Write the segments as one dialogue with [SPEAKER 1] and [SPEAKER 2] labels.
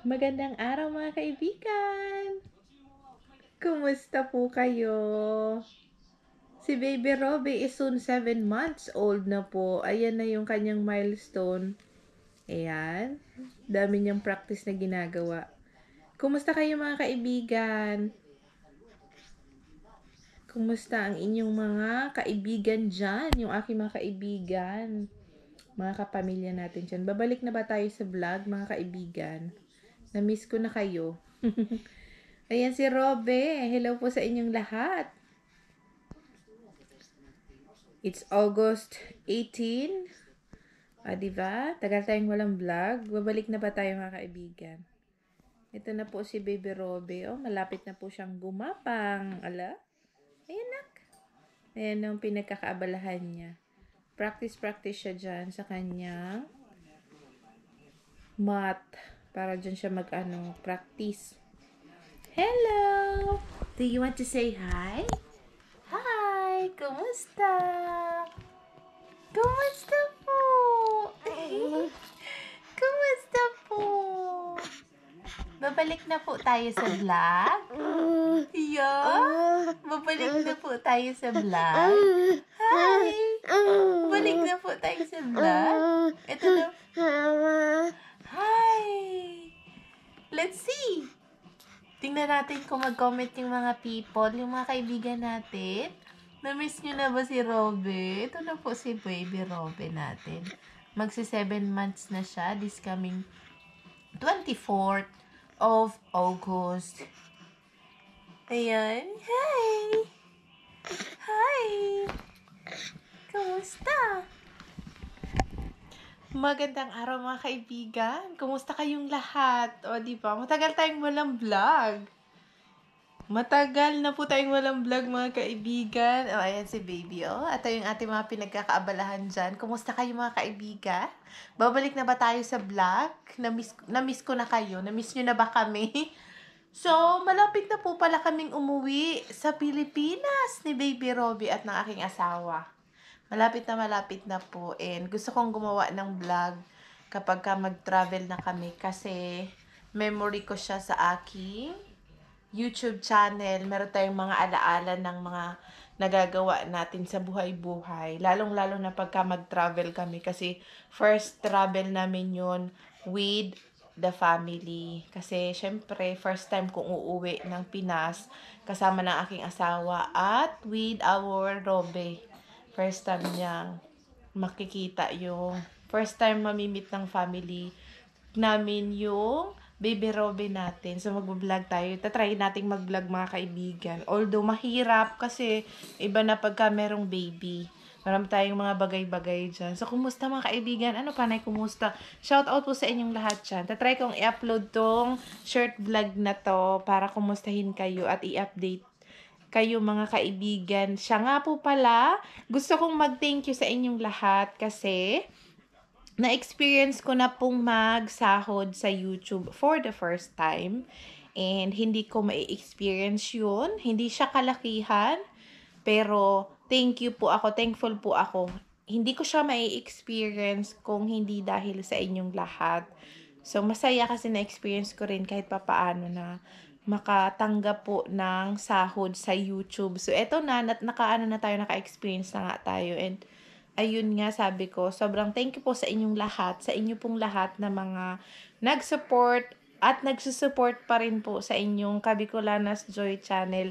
[SPEAKER 1] Magandang araw mga kaibigan! Kumusta po kayo? Si Baby Robbie is soon 7 months old na po. Ayan na yung kanyang milestone. Ayan. Dami niyang practice na ginagawa. Kumusta kayo mga kaibigan? Kumusta ang inyong mga kaibigan dyan? Yung aking mga kaibigan. Mga kapamilya natin dyan. Babalik na ba tayo sa vlog mga kaibigan? Na-miss ko na kayo. Ayan si Robe. Hello po sa inyong lahat. It's August 18. Ah, diba? Tagal tayong walang vlog. Babalik na ba tayo mga kaibigan? Ito na po si Baby Robe. Oh, malapit na po siyang gumapang. Ala? Ayan nak. Ayan ang pinagkakaabalahan niya. Practice-practice siya dyan sa kanyang math. Para dyan siya mag-ano, practice. Hello! Do you want to say hi? Hi! Kumusta? Kumusta po? Kumusta po? Babalik na po tayo sa vlog? Yeah? Babalik na po tayo sa vlog? Hi! Babalik na po tayo sa vlog? Ito na let's see. Tingnan natin kung mag-comment yung mga people, yung mga kaibigan natin. Na-miss nyo na ba si Robe? Ito na po si baby Robe natin. Magsi 7 months na siya this coming 24th of August. Ayan. Hi! Hi! Kumusta? Magandang araw mga kaibigan. Kumusta kayong lahat? O, di ba? Matagal tayong walang vlog. Matagal na po tayong walang vlog mga kaibigan. O, ayan si baby, o. At yung ating mga pinagkakaabalahan dyan. Kumusta kayo mga kaibigan? Babalik na ba tayo sa vlog? Namiss, namiss ko na kayo. Namiss nyo na ba kami? So, malapit na po pala kaming umuwi sa Pilipinas ni Baby Robbie at ng aking asawa malapit na malapit na po. And gusto kong gumawa ng vlog kapag ka mag-travel na kami kasi memory ko siya sa aking YouTube channel. Meron tayong mga alaala ng mga nagagawa natin sa buhay-buhay. Lalong-lalo na pagka mag-travel kami kasi first travel namin yun with the family. Kasi, syempre, first time kong uuwi ng Pinas kasama ng aking asawa at with our Robe first time niya makikita yung first time mamimit ng family namin yung baby Robin natin. So, mag-vlog tayo. Tatry nating mag-vlog mga kaibigan. Although, mahirap kasi iba na pagka merong baby. Marami tayong mga bagay-bagay dyan. So, kumusta mga kaibigan? Ano panay, kumusta? Shout out po sa inyong lahat dyan. Tatry kong i-upload tong short vlog na to para kumustahin kayo at i-update kayo mga kaibigan. Siya nga po pala, gusto kong mag-thank you sa inyong lahat kasi na-experience ko na pong magsahod sa YouTube for the first time. And hindi ko ma-experience yun. Hindi siya kalakihan. Pero thank you po ako. Thankful po ako. Hindi ko siya ma-experience kung hindi dahil sa inyong lahat. So, masaya kasi na-experience ko rin kahit papaano na makatanggap po ng sahod sa YouTube. So, eto na, nat nakaano na tayo, naka-experience na nga tayo. And, ayun nga sabi ko, sobrang thank you po sa inyong lahat, sa inyo pong lahat na mga nag-support at nagsusupport pa rin po sa inyong Kabikulanas Joy Channel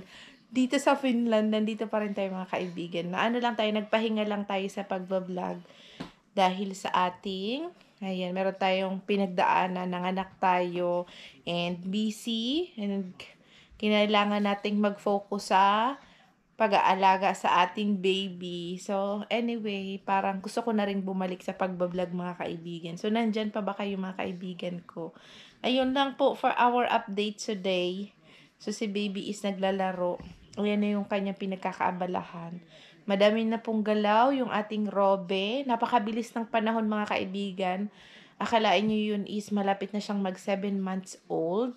[SPEAKER 1] dito sa Finland. Nandito pa rin tayo mga kaibigan. Na ano lang tayo, nagpahinga lang tayo sa pagbablog dahil sa ating Ayan, meron tayong pinagdaanan, nanganak tayo, and busy, and kinailangan nating mag-focus sa pag-aalaga sa ating baby. So, anyway, parang gusto ko na rin bumalik sa pagbablog mga kaibigan. So, nandyan pa ba kayo mga kaibigan ko? Ayun lang po for our update today. So, si baby is naglalaro. Ayan na yung kanya pinagkakaabalahan. Madami na pong galaw yung ating Robe. Napakabilis ng panahon mga kaibigan. Akalain nyo yun is malapit na siyang mag 7 months old.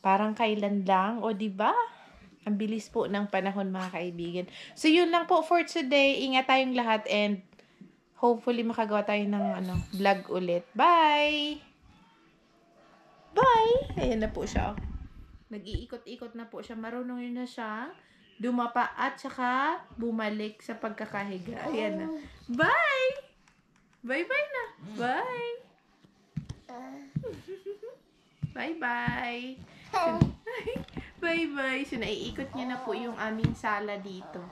[SPEAKER 1] Parang kailan lang. O ba? Diba? Ang bilis po ng panahon mga kaibigan. So yun lang po for today. Ingat tayong lahat and hopefully makagawa tayo ng ano, vlog ulit. Bye! Bye! Ayan na po siya. Oh. Nag-iikot-ikot na po siya. Marunong yun na siya dumapa at saka bumalik sa pagkakahiga. Ayan na. Bye! Bye-bye na. Bye! Bye-bye! Bye-bye! So, naiikot niya na po yung aming sala dito.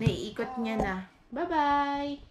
[SPEAKER 1] Naiikot niya na. Bye-bye!